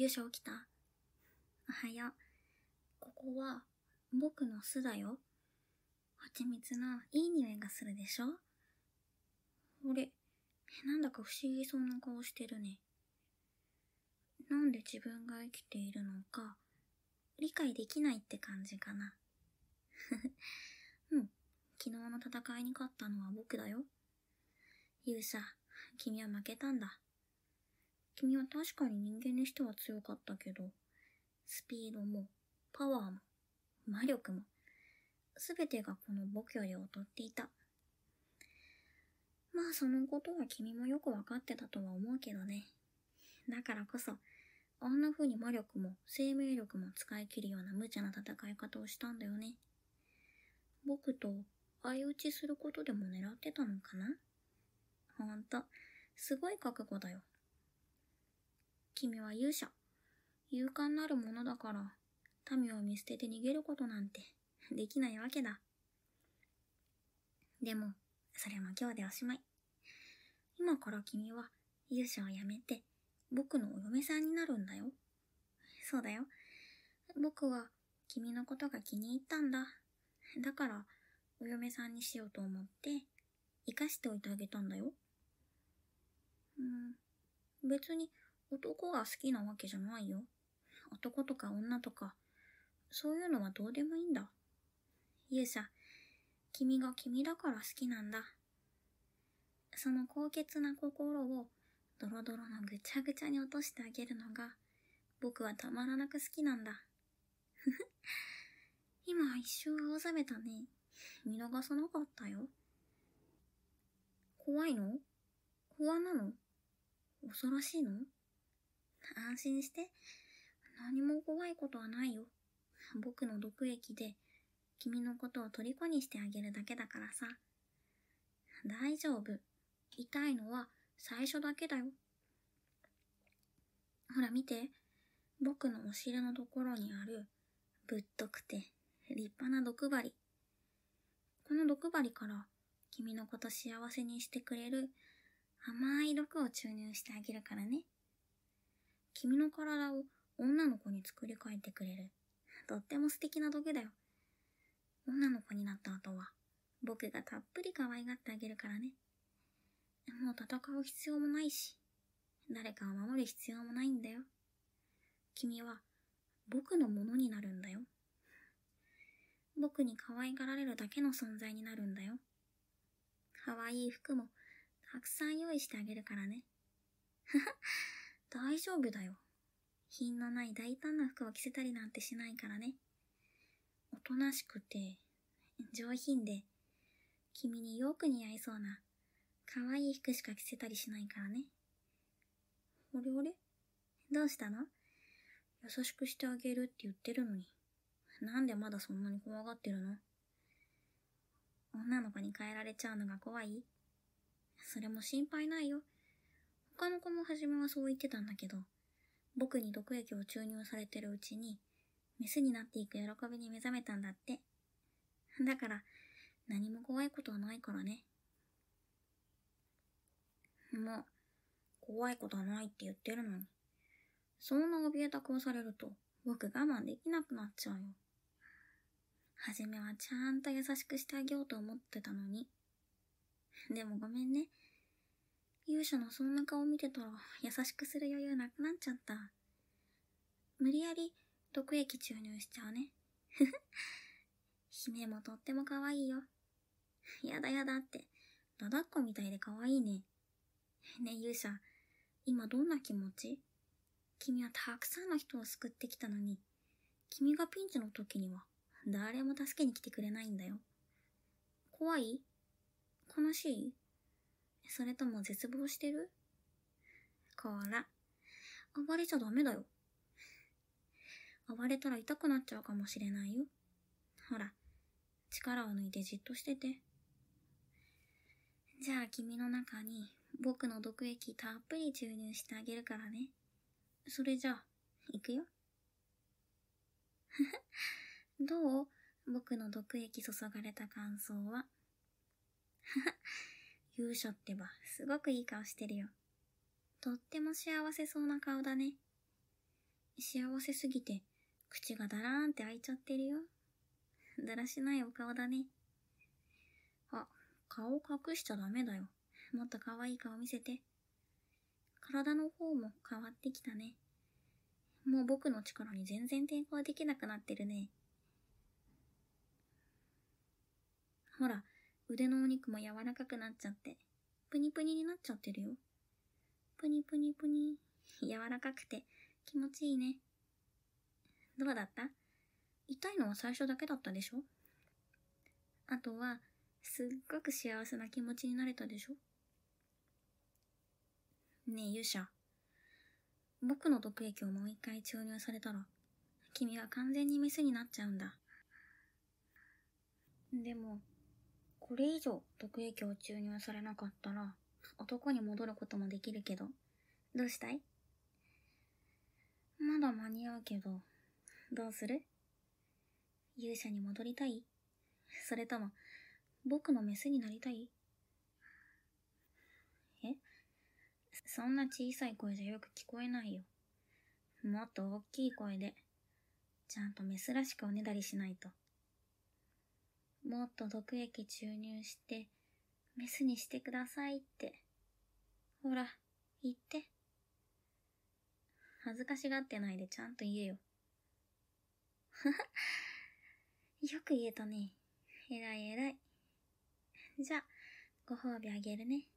勇者起きたおはよう。ここは僕の巣だよ。蜂蜜のいい匂いがするでしょ俺、なんだか不思議そうな顔してるね。なんで自分が生きているのか、理解できないって感じかな。うん。昨日の戦いに勝ったのは僕だよ。勇者、君は負けたんだ。君は確かに人間にしては強かったけど、スピードも、パワーも、魔力も、すべてがこの母より劣っていた。まあそのことは君もよくわかってたとは思うけどね。だからこそ、あんな風に魔力も生命力も使い切るような無茶な戦い方をしたんだよね。僕と相打ちすることでも狙ってたのかなほんと、すごい覚悟だよ。君は勇者。勇敢なるものだから、民を見捨てて逃げることなんてできないわけだ。でも、それも今日でおしまい。今から君は勇者を辞めて僕のお嫁さんになるんだよ。そうだよ。僕は君のことが気に入ったんだ。だからお嫁さんにしようと思って生かしておいてあげたんだよ。うん、別に男が好きなわけじゃないよ。男とか女とか、そういうのはどうでもいいんだ。勇者、君が君だから好きなんだ。その高潔な心をドロドロのぐちゃぐちゃに落としてあげるのが、僕はたまらなく好きなんだ。ふふ。今一瞬青ざめたね。見逃さなかったよ。怖いの不安なの恐ろしいの安心して。何も怖いことはないよ。僕の毒液で、君のことを虜にしてあげるだけだからさ。大丈夫。痛いのは最初だけだよ。ほら見て。僕のお尻のところにある、ぶっとくて、立派な毒針。この毒針から、君のこと幸せにしてくれる、甘い毒を注入してあげるからね。君の体を女の子に作り変えてくれる。とっても素敵な道具だよ。女の子になった後は、僕がたっぷり可愛がってあげるからね。もう戦う必要もないし、誰かを守る必要もないんだよ。君は僕のものになるんだよ。僕に可愛がられるだけの存在になるんだよ。可愛い服もたくさん用意してあげるからね。大丈夫だよ。品のない大胆な服を着せたりなんてしないからね。おとなしくて、上品で、君によく似合いそうな、可愛い服しか着せたりしないからね。あれあれどうしたの優しくしてあげるって言ってるのに。なんでまだそんなに怖がってるの女の子に変えられちゃうのが怖いそれも心配ないよ。他の子も初めはそう言ってたんだけど、僕に毒液を注入されてるうちに、メスになっていく喜びに目覚めたんだって。だから、何も怖いことはないからね。もう、怖いことはないって言ってるのに。そんな怯えた顔されると、僕我慢できなくなっちゃうよ。はじめはちゃんと優しくしてあげようと思ってたのに。でもごめんね。勇者のそんな顔見てたら優しくする余裕なくなっちゃった。無理やり毒液注入しちゃうね。ふふ。姫もとっても可愛いよ。やだやだって、だだっこみたいで可愛いね。ねえ勇者、今どんな気持ち君はたくさんの人を救ってきたのに、君がピンチの時には誰も助けに来てくれないんだよ。怖い悲しいそれとも絶望してるこら、暴れちゃダメだよ。暴れたら痛くなっちゃうかもしれないよ。ほら、力を抜いてじっとしてて。じゃあ君の中に僕の毒液たっぷり注入してあげるからね。それじゃあ、行くよ。どう僕の毒液注がれた感想は。勇者ってば、すごくいい顔してるよ。とっても幸せそうな顔だね。幸せすぎて、口がだらーんって開いちゃってるよ。だらしないお顔だね。あ、顔隠しちゃダメだよ。もっと可愛い顔見せて。体の方も変わってきたね。もう僕の力に全然抵抗できなくなってるね。ほら、腕のお肉も柔らかくなっちゃって、プニプニになっちゃってるよ。プニプニプニ。柔らかくて気持ちいいね。どうだった痛いのは最初だけだったでしょあとは、すっごく幸せな気持ちになれたでしょねえ、勇者。僕の毒液をもう一回注入されたら、君は完全にミスになっちゃうんだ。でも、これ以上毒液を注入されなかったら、男に戻ることもできるけど、どうしたいまだ間に合うけど、どうする勇者に戻りたいそれとも、僕のメスになりたいえそんな小さい声じゃよく聞こえないよ。もっと大きい声で、ちゃんとメスらしくおねだりしないと。もっと毒液注入して、メスにしてくださいって。ほら、言って。恥ずかしがってないでちゃんと言えよ。よく言えたね。えい偉い。じゃあ、ご褒美あげるね。